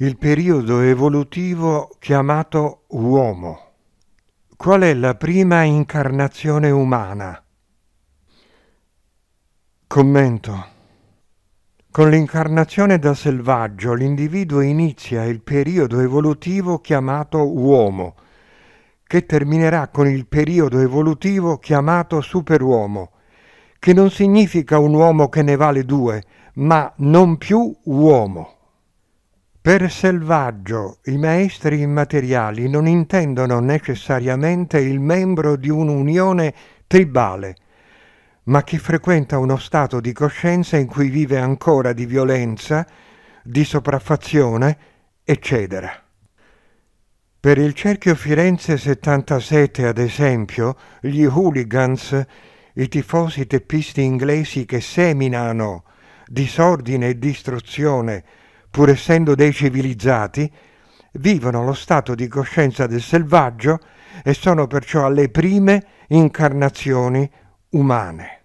il periodo evolutivo chiamato uomo. Qual è la prima incarnazione umana? Commento. Con l'incarnazione da selvaggio l'individuo inizia il periodo evolutivo chiamato uomo, che terminerà con il periodo evolutivo chiamato superuomo, che non significa un uomo che ne vale due, ma non più uomo. Per selvaggio i maestri immateriali non intendono necessariamente il membro di un'unione tribale, ma chi frequenta uno stato di coscienza in cui vive ancora di violenza, di sopraffazione, eccetera. Per il cerchio Firenze 77, ad esempio, gli hooligans, i tifosi teppisti inglesi che seminano disordine e distruzione pur essendo dei civilizzati, vivono lo stato di coscienza del selvaggio e sono perciò alle prime incarnazioni umane.